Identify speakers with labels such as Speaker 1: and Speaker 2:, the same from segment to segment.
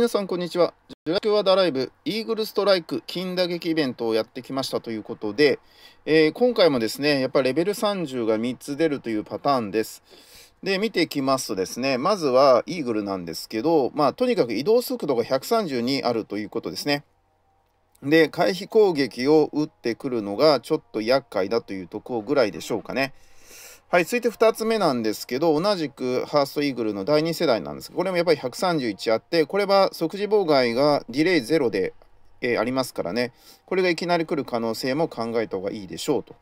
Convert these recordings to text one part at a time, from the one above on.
Speaker 1: 皆さん、こんにちは。ジュラキュアダライブ、イーグルストライク、金打撃イベントをやってきましたということで、えー、今回もですね、やっぱレベル30が3つ出るというパターンです。で、見ていきますとですね、まずはイーグルなんですけど、まあ、とにかく移動速度が132あるということですね。で、回避攻撃を打ってくるのがちょっと厄介だというとこぐらいでしょうかね。はい、続いて2つ目なんですけど、同じくハーストイーグルの第2世代なんですこれもやっぱり131あって、これは即時妨害がディレイゼロで、えー、ありますからね、これがいきなり来る可能性も考えた方がいいでしょうと。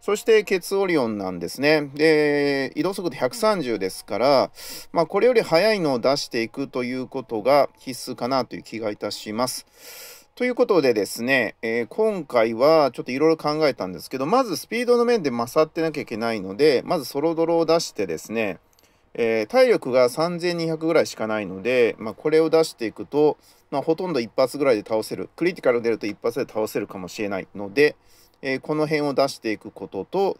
Speaker 1: そして、ケツオリオンなんですね。で、移動速度130ですから、まあ、これより速いのを出していくということが必須かなという気がいたします。ということでですね、えー、今回はちょっといろいろ考えたんですけど、まずスピードの面で勝ってなきゃいけないので、まずソロドロを出してですね、えー、体力が3200ぐらいしかないので、まあ、これを出していくと、まあ、ほとんど一発ぐらいで倒せる、クリティカル出ると一発で倒せるかもしれないので、えー、この辺を出していくことと、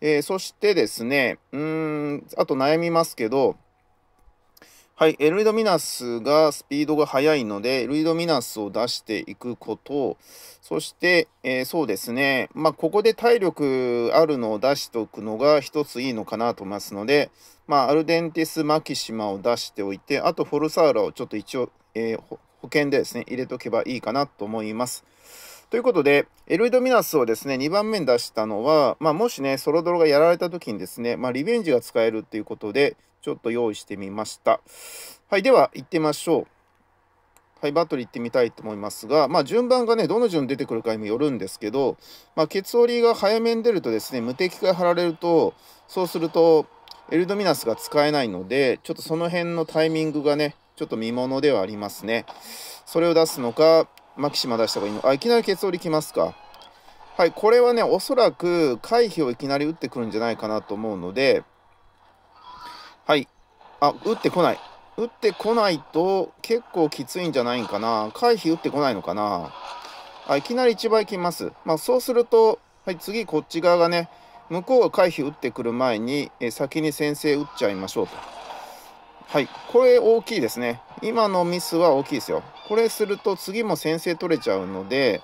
Speaker 1: えそしてですね、うーん、あと悩みますけど、はい、ルイド・ミナスがスピードが速いので、ルイド・ミナスを出していくこと、そして、えー、そうですね、まあ、ここで体力あるのを出しておくのが一ついいのかなと思いますので、まあ、アルデンティス・マキシマを出しておいて、あとフォルサーラをちょっと一応、えー、保険でですね、入れとけばいいかなと思います。ということで、エルドミナスをですね、2番目に出したのは、まあ、もしね、ソロドロがやられた時にですね、まあ、リベンジが使えるっていうことで、ちょっと用意してみました。はい、では、行ってみましょう。はい、バトル行ってみたいと思いますが、まあ、順番がね、どの順出てくるかにもよるんですけど、まあ、ケツ折りが早めに出るとですね、無敵が張られると、そうすると、エルドミナスが使えないので、ちょっとその辺のタイミングがね、ちょっと見ものではありますね。それを出すのか、マキシマ出した方がいいのあいきなりケりきますかはいこれはねおそらく回避をいきなり打ってくるんじゃないかなと思うのではいあ打ってこない打ってこないと結構きついんじゃないんかな回避打ってこないのかなあいきなり1倍きますまあ、そうするとはい次こっち側がね向こうが回避打ってくる前にえ先に先制打っちゃいましょうとはいこれ大きいですね今のミスは大きいですよこれすると次も先制取れちゃうので、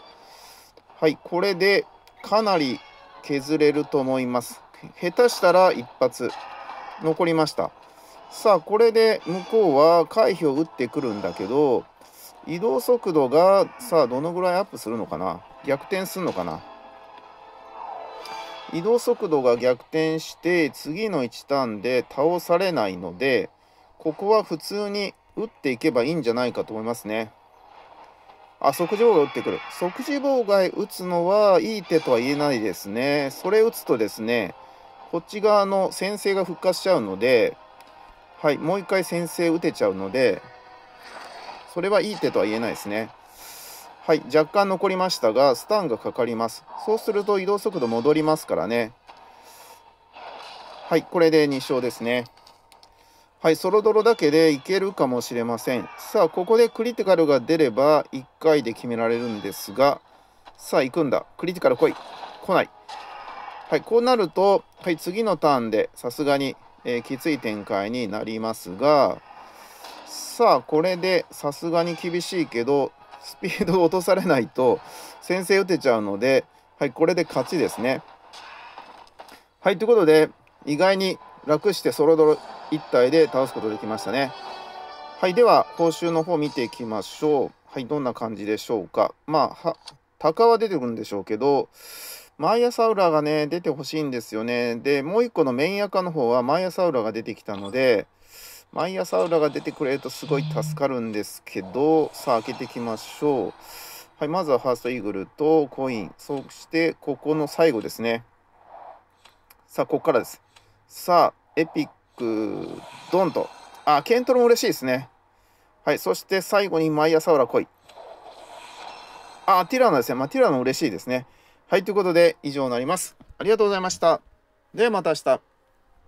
Speaker 1: はい、これでかなり削れると思います。下手したら一発残りました。さあ、これで向こうは回避を打ってくるんだけど、移動速度がさあどのぐらいアップするのかな逆転するのかな移動速度が逆転して次の1ターンで倒されないのでここは普通に打っていけばいいんじゃないかと思いますね。あ、即時妨害打ってくる。即時妨害打つのはいい手とは言えないですね。それ打つとですね、こっち側の先制が復活しちゃうので、はい、もう一回先制打てちゃうので、それはいい手とは言えないですね。はい、若干残りましたが、スタンがかかります。そうすると移動速度戻りますからね。はい、これで2勝ですね。はい、ソロドロだけでいけるかもしれません。さあ、ここでクリティカルが出れば1回で決められるんですが、さあ、行くんだ。クリティカル来い。来ない。はい、こうなると、はい、次のターンでさすがに、えー、きつい展開になりますが、さあ、これでさすがに厳しいけど、スピードを落とされないと先制打てちゃうので、はい、これで勝ちですね。はい、ということで、意外に楽してそろどろ1体で倒すことできましたね。はい、では報酬の方見ていきましょう。はい、どんな感じでしょうか。まあ、タカは出てくるんでしょうけど、マイアサウラがね、出てほしいんですよね。で、もう一個のメインアカの方はマイアサウラが出てきたので、マイアサウラが出てくれるとすごい助かるんですけど、さあ開けていきましょう。はい、まずはファーストイーグルとコイン。そして、ここの最後ですね。さあ、ここからです。さあ、エピック、ドンと。あ、ケントロも嬉しいですね。はい、そして最後に毎朝ウラ来い。あ、ティラノですね。まあ、ティラノ嬉しいですね。はい、ということで以上になります。ありがとうございました。ではまた明日。